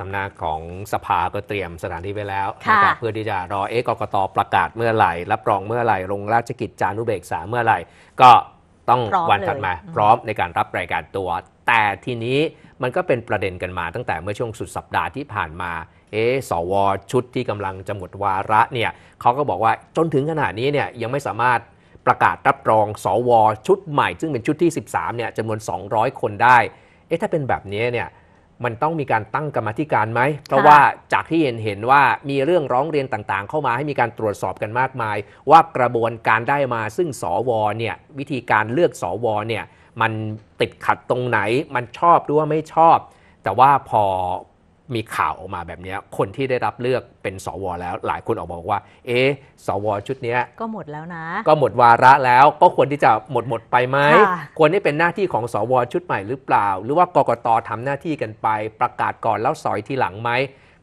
สำนักของสภาก็เตรียมสถานที่ไว้แล้วนะครับเพื่อที่จะรอเอกะกกตประกาศเมื่อไหร่ รับรองเมื่อไหร่ลงราชกิจจานุเบกษาเมื่อไหร่ ก็ต้องวันถัดมา พร้อมในการรับรายการตัว แต่ทีนี้มันก็เป็นประเด็นกันมาตั้งแต่เมื่อช่วงสุดสัปดาห์ที่ผ่านมาเอสวชุดที่กำลังจะหมดวาระเนี่ยเขาก็บอกว่าจนถึงขนาดนี้เนี่ยยังไม่สามารถประกาศรับรองสวชุดใหม่ ซึ่งเป็นชุดที่ 13เนี่ยจำนวน 200 คนได้เอ๊ะถ้าเป็นแบบนี้เนี่ยมันต้องมีการตั้งกรรมธิการไหม เพราะว่าจากที่เห็นเห็นว่ามีเรื่องร้องเรียนต่างๆ เข้ามาให้มีการตรวจสอบกันมากมาย ว่ากระบวนการได้มาซึ่งสวเนี่ยวิธีการเลือกสวเนี่ยมันติดขัดตรงไหนมันชอบหรือว่าไม่ชอบ แต่ว่าพอมีข่าวออกมาแบบนี้ คนที่ได้รับเลือกเป็นสว แล้วหลายคนออกมาบอกว่าเอ๊สว ชุดนี้ก็หมดแล้วนะ ก็หมดวาระแล้วก็ควรที่จะหมดหมดไปไหมควรที่เป็นหน้าที่ของสว ชุดใหม่หรือเปล่า หรือว่ากกตทำหน้าที่กันไป ประกาศก่อนแล้วสอยทีหลังไหม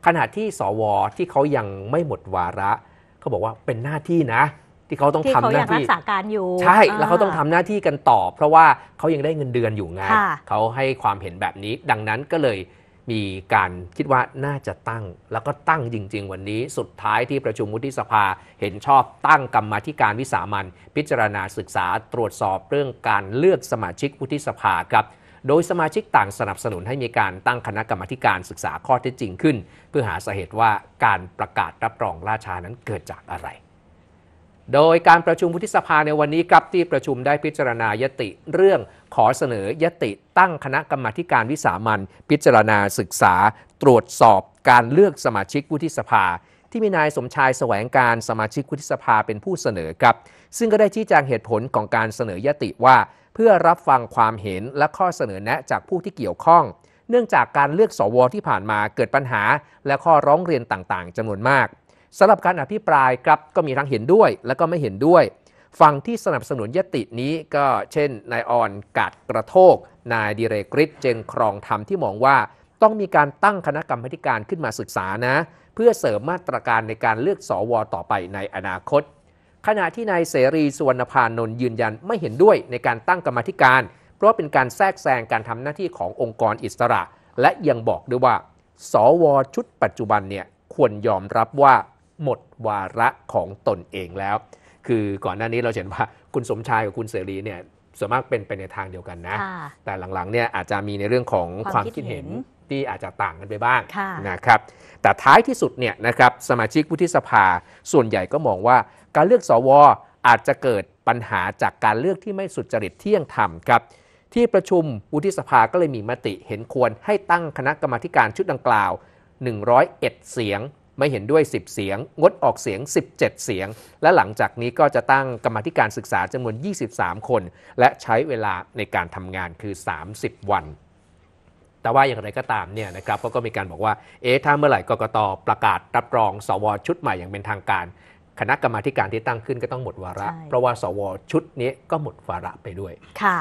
ขณะที่สว ที่เขายังไม่หมดวาระเขาบอกว่าเป็นหน้าที่นะ ที่เขาต้องทำหน้าที่ที่เขายางรักษาการอยู่ใช่แล้วเขาต้องทำหน้าที่กันต่อเพราะว่าเขายังได้เงินเดือนอยู่ไงเขาให้ความเห็นแบบนี้ดังนั้นก็เลยมีการคิดว่าน่าจะตั้งแล้วก็ตั้งจริง ๆ วันนี้ สุดท้ายที่ประชุมวุฒิสภาเห็นชอบตั้งกรรมาธิการวิสามันพิจารณาศึกษาตรวจสอบเรื่องการเลือกสมาชิกวุฒิสภาครับ โดยสมาชิกต่างสนับสนุนให้มีการตั้งคณะกรรมการศึกษาข้อเท็จจริงขึ้น เพื่อหาสาเหตุว่าการประกาศรับรองราชานั้นเกิดจากอะไรโดยการประชุมวุฒิสภาในวันนี้ครับที่ประชุมได้พิจารณายติเรื่อง ขอเสนอยติตั้งคณะกรรมาการวิสามันพิจารณาศึกษา ตรวจสอบการเลือกสมาชิกวุฒิสภา ที่มีนายสมชายแสวง การสมาชิกวุฒิสภาเป็นผู้เสนอครับ ซึ่งก็ได้ชี้แจงเหตุผลของการเสนอยติว่า เพื่อรับฟังความเห็นและข้อเสนอแนะจากผู้ที่เกี่ยวข้อง เนื่องจากการเลือกสวที่ผ่านมาเกิดปัญหา และข้อร้องเรียนต่างๆจำนวนมากสำหรับการอภิปรายครับก็มีทั้งเห็นด้วย และก็ไม่เห็นด้วยฝั่งที่สนับสนุนยตินี้ก็เช่นนายออนกาดกระโทกนายดิเรกฤทธิ์เจนครองธรรมที่มองว่าต้องมีการตั้งคณะกรรมการขึ้นมาศึกษานะ เพื่อเสริมมาตรการในการเลือกสอวอต่อไปในอนาคต ขณะที่นายเสรีสุวรรณพานนท์ยืนยันไม่เห็นด้วยในการตั้งกรรมธิการ เพราะเป็นการแทรกแซงการทำหน้าที่ขององค์กรอิสระ และยังบอกด้วยว่า สว ชุด ปัจจุบันเนี่ยควรยอมรับว่าหมดวาระของตนเองแล้ว คือก่อนหน้านี้เราเห็นว่าคุณสมชายกับคุณเสรีเนี่ยส่วนมากเป็นไปในทางเดียวกันนะ แต่หลังๆเนี่ยอาจจะมีในเรื่องของความคิดเห็นที่อาจจะต่างกันไปบ้างนะครับ แต่ท้ายที่สุดเนี่ยนะครับสมาชิกวุฒิสภาส่วนใหญ่ก็มองว่าการเลือกสว อาจจะเกิดปัญหาจากการเลือกที่ไม่สุจริตเที่ยงธรรมครับ ที่ประชุมวุฒิสภาก็เลยมีมติเห็นควรให้ตั้งคณะกรรมาการชุดดังกล่าว 101 เสียงไม่เห็นด้วย 10 เสียง งดออกเสียง 17 เสียง และหลังจากนี้ก็จะตั้งกรรมธิการศึกษาจำนวน 23 คน และใช้เวลาในการทำงานคือ 30 วัน แต่ว่าอย่างไรก็ตามเนี่ยนะครับเขาก็มีการบอกว่าเอ๊ะถ้าเมื่อไหร่กกตประกาศรับรอง สวชุดใหม่อย่างเป็นทางการ คณะกรรมาการที่ตั้งขึ้นก็ต้องหมดวาระ เพราะว่าสวชุดนี้ก็หมดวาระไปด้วยค่ะ